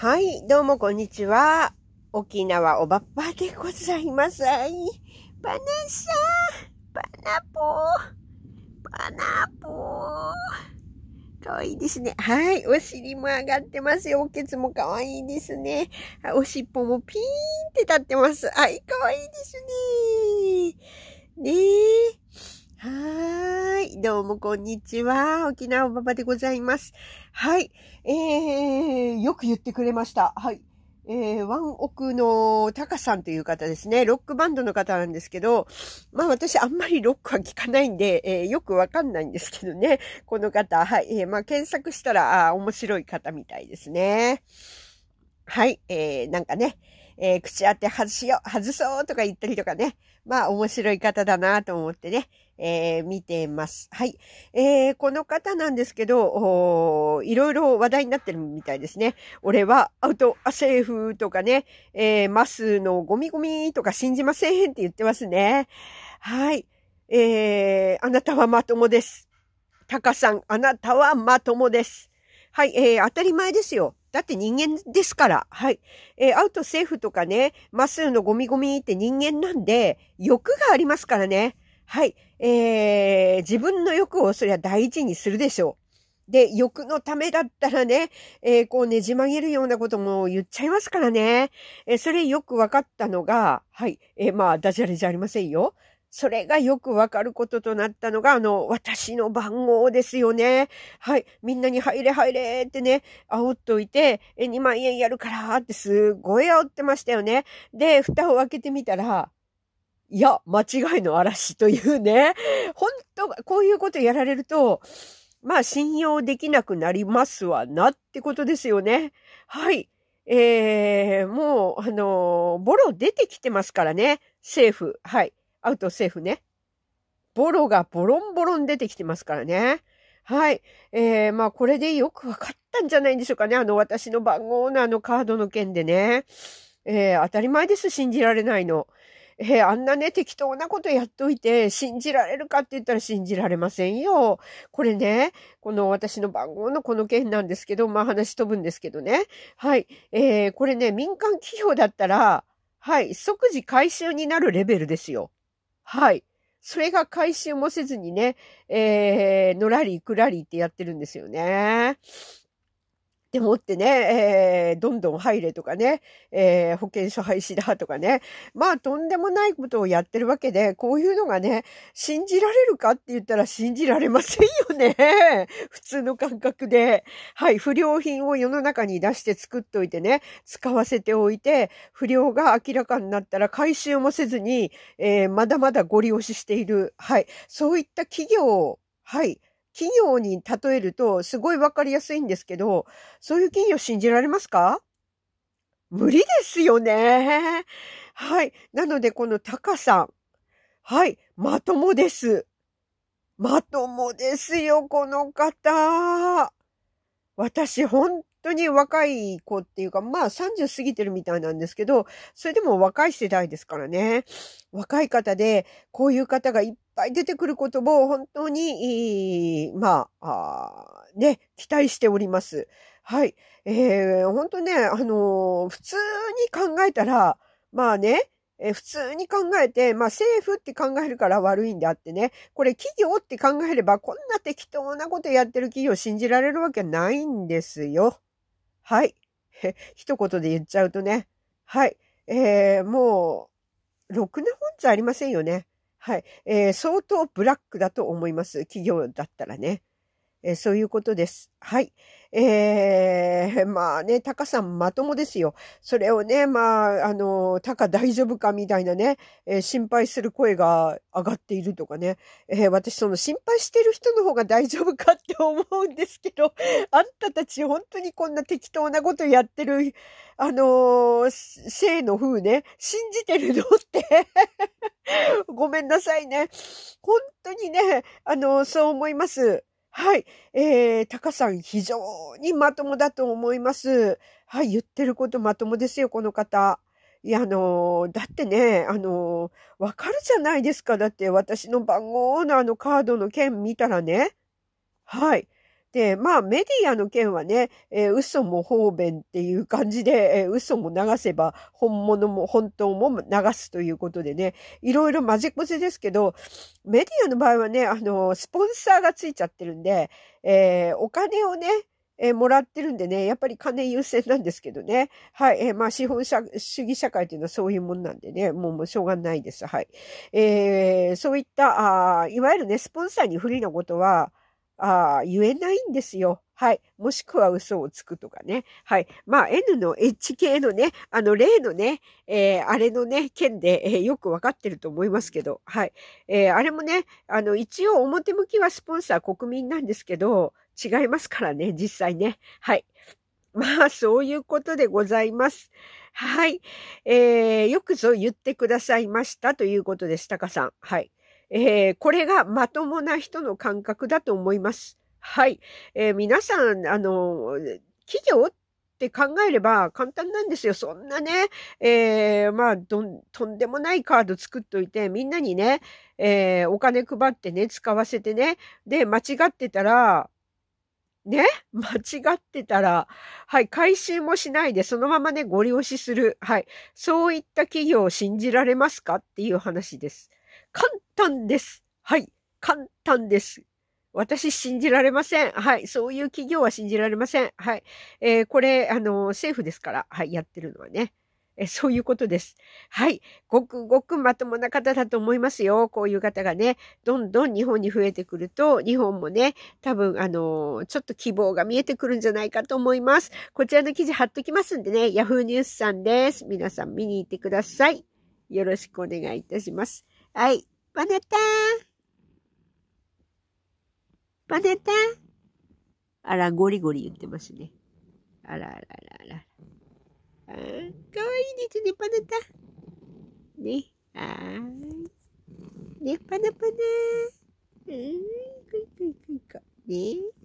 はい、どうもこんにちは。沖縄おばっぱでございます。はい。バナーバナポー。バナポー。かわいいですね。はい。お尻も上がってますよ。おけつもかわいいですね。おしっぽもピーンって立ってます。はい。かわいいですね。ねえ。はーい。どうもこんにちは。沖縄ばばでございます。はい。えー、よく言ってくれました。はい。えー、ワンオクのタカさんという方ですね。ロックバンドの方なんですけど、まあ私あんまりロックは聞かないんで、えー、よくわかんないんですけどね。この方、はい。えー、まあ検索したら、あ面白い方みたいですね。はい。えー、なんかね、えー、口当て外しよう、外そうとか言ったりとかね。まあ面白い方だなと思ってね。えー、見てます。はい。えー、この方なんですけど、いろいろ話題になってるみたいですね。俺はアウト、アセーフとかね、えー、マスのゴミゴミとか信じませんって言ってますね。はい。えー、あなたはまともです。タカさん、あなたはまともです。はい、えー、当たり前ですよ。だって人間ですから。はい。えー、アウトセーフとかね、マスのゴミゴミって人間なんで、欲がありますからね。はい。えー、自分の欲をそりゃ大事にするでしょう。で、欲のためだったらね、えー、こうねじ曲げるようなことも言っちゃいますからね。えー、それよく分かったのが、はい、えまあ、ダジャレじゃありませんよ。それがよくわかることとなったのが、あの、私の番号ですよね。はい。みんなに入れ入れってね、煽っといて、え、2万円やるからってすごい煽ってましたよね。で、蓋を開けてみたら、いや、間違いの嵐というね、本当、こういうことやられると、まあ信用できなくなりますわなってことですよね。はい。えー、もう、あのー、ボロ出てきてますからね。政府。はい。アウト政府ね。ボロがボロンボロン出てきてますからね。はい。えー、まあこれでよくわかったんじゃないんでしょうかね。あの私の番号のあのカードの件でね。えー、当たり前です。信じられないの。えー、あんなね、適当なことやっといて、信じられるかって言ったら信じられませんよ。これね、この私の番号のこの件なんですけど、まあ話飛ぶんですけどね。はい。えー、これね、民間企業だったら、はい、即時回収になるレベルですよ。はい。それが回収もせずにね、えー、のらりくらりってやってるんですよね。でもってね、えー、どんどん入れとかね、えー、保険証廃止だとかね、まあとんでもないことをやってるわけで、こういうのがね、信じられるかって言ったら信じられませんよね。普通の感覚で。はい、不良品を世の中に出して作っといてね、使わせておいて、不良が明らかになったら回収もせずに、えー、まだまだご利用ししている。はい、そういった企業を、はい、企業に例えるとすごいわかりやすいんですけど、そういう企業信じられますか無理ですよね。はい。なので、このタカさん。はい。まともです。まともですよ、この方。私、本当に若い子っていうか、まあ30過ぎてるみたいなんですけど、それでも若い世代ですからね。若い方で、こういう方がいっぱい出てくることも本当に、まあ、あね、期待しております。はい。えー、本当ね、あのー、普通に考えたら、まあね、え普通に考えて、まあ政府って考えるから悪いんであってね、これ企業って考えればこんな適当なことやってる企業信じられるわけないんですよ。はい。一言で言っちゃうとね。はい。えー、もう、ろくな本じゃありませんよね。はい。えー、相当ブラックだと思います。企業だったらね。えー、そういうことです。はい。えー、まあね、タカさんまともですよ。それをね、まあ、あの、タカ大丈夫かみたいなね、えー、心配する声が上がっているとかね。えー、私その心配してる人の方が大丈夫かって思うんですけど、あんたたち本当にこんな適当なことやってる、あの性の風ね、信じてるのって ごめんなさいね。本当にね、あのそう思います。はい。えー、タカさん、非常にまともだと思います。はい、言ってることまともですよ、この方。いや、あのー、だってね、あのー、わかるじゃないですか。だって、私の番号のあのカードの件見たらね。はい。で、まあ、メディアの件はね、えー、嘘も方便っていう感じで、えー、嘘も流せば、本物も本当も流すということでね、いろいろまじこじですけど、メディアの場合はね、あの、スポンサーがついちゃってるんで、えー、お金をね、えー、もらってるんでね、やっぱり金優先なんですけどね。はい。えー、まあ、資本主義社会というのはそういうもんなんでね、もうもうしょうがないです。はい。えー、そういった、あいわゆるね、スポンサーに不利なことは、あ言えないんですよ。はい。もしくは嘘をつくとかね。はい。まあ、N の H k のね、あの、例のね、えー、あれのね、件で、えー、よくわかってると思いますけど、はい。えー、あれもね、あの、一応表向きはスポンサー国民なんですけど、違いますからね、実際ね。はい。まあ、そういうことでございます。はい。えー、よくぞ言ってくださいましたということです、タカさん。はい。えー、これがまともな人の感覚だと思います。はい。えー、皆さん、あの、企業って考えれば簡単なんですよ。そんなね、えー、まあ、どん、とんでもないカード作っといて、みんなにね、えー、お金配ってね、使わせてね、で、間違ってたら、ね間違ってたら、はい、回収もしないでそのままね、ご利用しする。はい。そういった企業を信じられますかっていう話です。簡単です。はい。簡単です。私信じられません。はい。そういう企業は信じられません。はい。えー、これ、あの、政府ですから、はい、やってるのはね。えそういうことです。はい。ごくごくまともな方だと思いますよ。こういう方がね、どんどん日本に増えてくると、日本もね、多分、あのちょっと希望が見えてくるんじゃないかと思います。こちらの記事貼っときますんでね、Yahoo ニュースさんです。皆さん見に行ってください。よろしくお願いいたします。はい。バナタバナタあら、ゴリゴリ言ってますね。あらあらあらあら。あかわいいですね、バナタ。ね。はい。ね、パナパナー。うーん、くいくいくいか。ね。